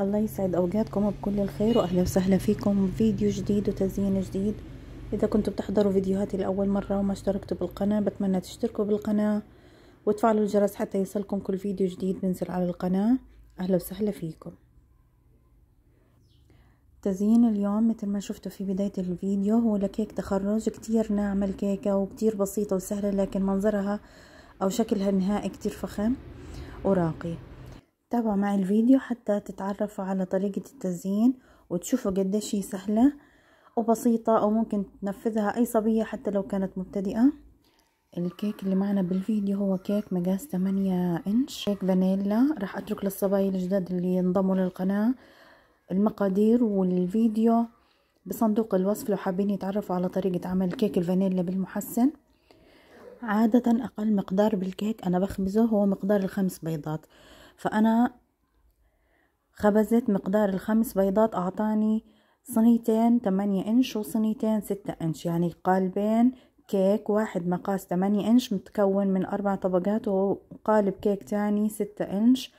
الله يسعد اوقاتكم بكل الخير واهلا وسهلا فيكم فيديو جديد وتزيين جديد اذا كنتوا بتحضروا فيديوهاتي لاول مره وما اشتركتوا بالقناه بتمنى تشتركوا بالقناه وتفعلوا الجرس حتى يصلكم كل فيديو جديد بنزل على القناه اهلا وسهلا فيكم تزيين اليوم مثل ما شفتوا في بداية الفيديو هو لكيك تخرج كتير ناعمة الكيكة وكتير بسيطة وسهلة لكن منظرها أو شكلها النهائي كتير فخم وراقي تابعوا معي الفيديو حتى تتعرفوا على طريقة التزيين وتشوفوا قديش هي سهلة وبسيطة أو ممكن تنفذها أي صبية حتى لو كانت مبتدئة الكيك اللي معنا بالفيديو هو كيك مقاس 8 انش كيك فانيلا راح اترك للصبايا الجداد اللي ينضموا للقناة المقادير والفيديو بصندوق الوصف لو حابين يتعرفوا على طريقة عمل كيك الفانيلا بالمحسن عادة اقل مقدار بالكيك انا بخبزه هو مقدار الخمس بيضات فأنا خبزت مقدار الخمس بيضات أعطاني صينيتين تمانية إنش وصينيتين ستة إنش يعني قالبين كيك واحد مقاس تمانية إنش متكون من أربع طبقات وقالب كيك تاني ستة إنش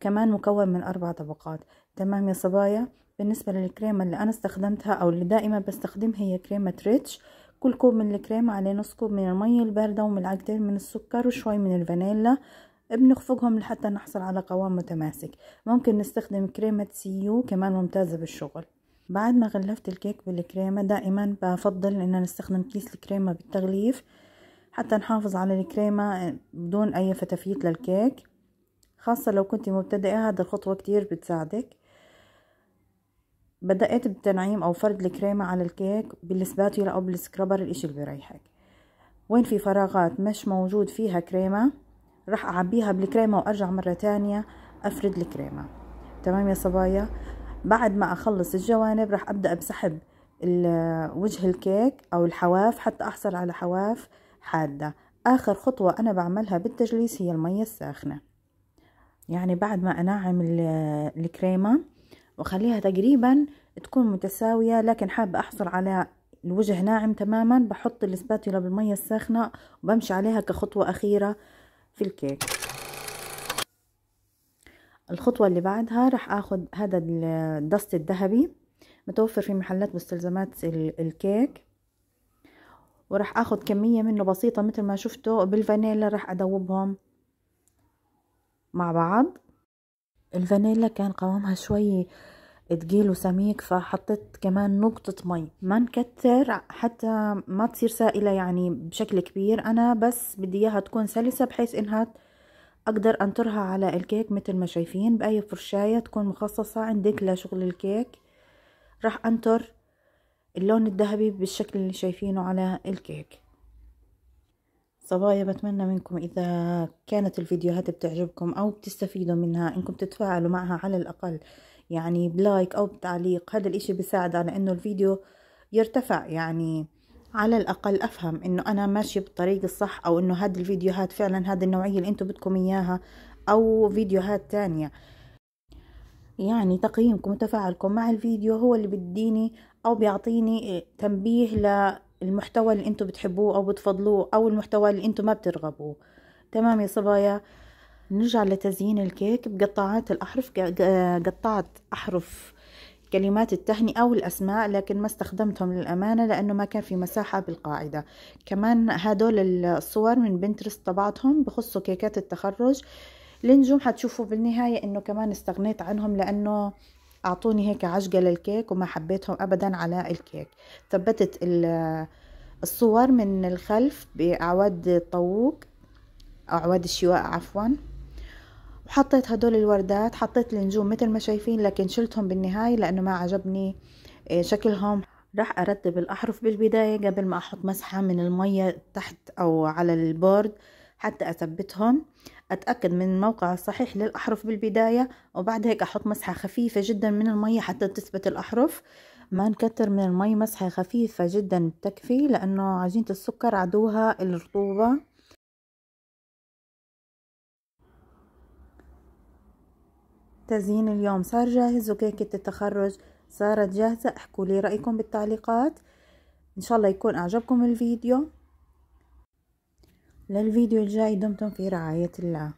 كمان مكون من أربع طبقات تمام يا صبايا بالنسبة للكريمة اللي أنا استخدمتها أو اللي دائما بستخدمها هي كريمة ريتش كل كوب من الكريمة عليه نص كوب من المية الباردة وملعقتين من السكر وشوي من الفانيلا بنخفقهم لحتى نحصل على قوام متماسك ممكن نستخدم كريمة سيو كمان ممتازة بالشغل بعد ما غلفت الكيك بالكريمة دائما بفضل ان نستخدم كيس الكريمة بالتغليف حتى نحافظ على الكريمة بدون اي فتافيت للكيك خاصة لو كنت مبتدئة هذا الخطوة كتير بتساعدك بدأت بتنعيم أو فرد الكريمة على الكيك بالسباتولا أو بالسكربر الإشي اللي بريحك وين في فراغات مش موجود فيها كريمة راح اعبيها بالكريمه وارجع مره تانية افرد الكريمه تمام يا صبايا بعد ما اخلص الجوانب راح ابدا بسحب وجه الكيك او الحواف حتى احصل على حواف حاده اخر خطوه انا بعملها بالتجليس هي الميه الساخنه يعني بعد ما انعم الكريمه واخليها تقريبا تكون متساويه لكن حابه احصل على الوجه ناعم تماما بحط الاسباتولا بالميه الساخنه وبمشي عليها كخطوه اخيره في الكيك الخطوة اللي بعدها راح اخد هذا الدست الذهبي متوفر في محلات مستلزمات الكيك وراح اخد كمية منه بسيطة مثل ما شفتوا بالفانيلا راح ادوبهم مع بعض الفانيلا كان قوامها شوي تقيل سميك فحطيت كمان نقطة مي ما نكتر حتى ما تصير سائلة يعني بشكل كبير أنا بس بدي إياها تكون سلسة بحيث إنها أقدر أنطرها على الكيك مثل ما شايفين بأي فرشاية تكون مخصصة عندك لشغل الكيك راح أنطر اللون الذهبي بالشكل اللي شايفينه على الكيك صبايا بتمنى منكم إذا كانت الفيديوهات بتعجبكم أو بتستفيدوا منها إنكم تتفاعلوا معها على الأقل يعني بلايك أو بتعليق هذا الإشي بيساعد على إنه الفيديو يرتفع يعني على الأقل أفهم إنه أنا ماشي بالطريق الصح أو إنه هاد الفيديوهات فعلا هاد النوعية اللي أنتم بدكم إياها أو فيديوهات تانية يعني تقييمكم وتفاعلكم مع الفيديو هو اللي بديني أو بيعطيني تنبيه للمحتوى اللي أنتم بتحبوه أو بتفضلوه أو المحتوى اللي أنتم ما بترغبوه تمام يا صبايا نرجع لتزيين الكيك بقطعات الأحرف قطعت أحرف كلمات التهنئة والأسماء لكن ما استخدمتهم للأمانة لأنه ما كان في مساحة بالقاعدة كمان هدول الصور من بنترست طبعتهم بخصوا كيكات التخرج لنجوم حتشوفوا بالنهاية إنه كمان استغنيت عنهم لأنه أعطوني هيك عجقة للكيك وما حبيتهم أبدا على الكيك ثبتت الصور من الخلف بأعواد الطوق أعواد الشواء عفواً وحطيت هدول الوردات حطيت النجوم مثل ما شايفين لكن شلتهم بالنهاية لأنه ما عجبني آه، شكلهم راح أرتب الأحرف بالبداية قبل ما أحط مسحة من المية تحت أو على البورد حتى أثبتهم أتأكد من الموقع الصحيح للأحرف بالبداية وبعد هيك أحط مسحة خفيفة جدا من المية حتى تثبت الأحرف ما نكتر من المي مسحة خفيفة جدا تكفي لأنه عجينة السكر عدوها الرطوبة تزيين اليوم صار جاهز وكيكة التخرج صارت جاهزة احكوا لي رأيكم بالتعليقات ان شاء الله يكون اعجبكم الفيديو للفيديو الجاي دمتم في رعاية الله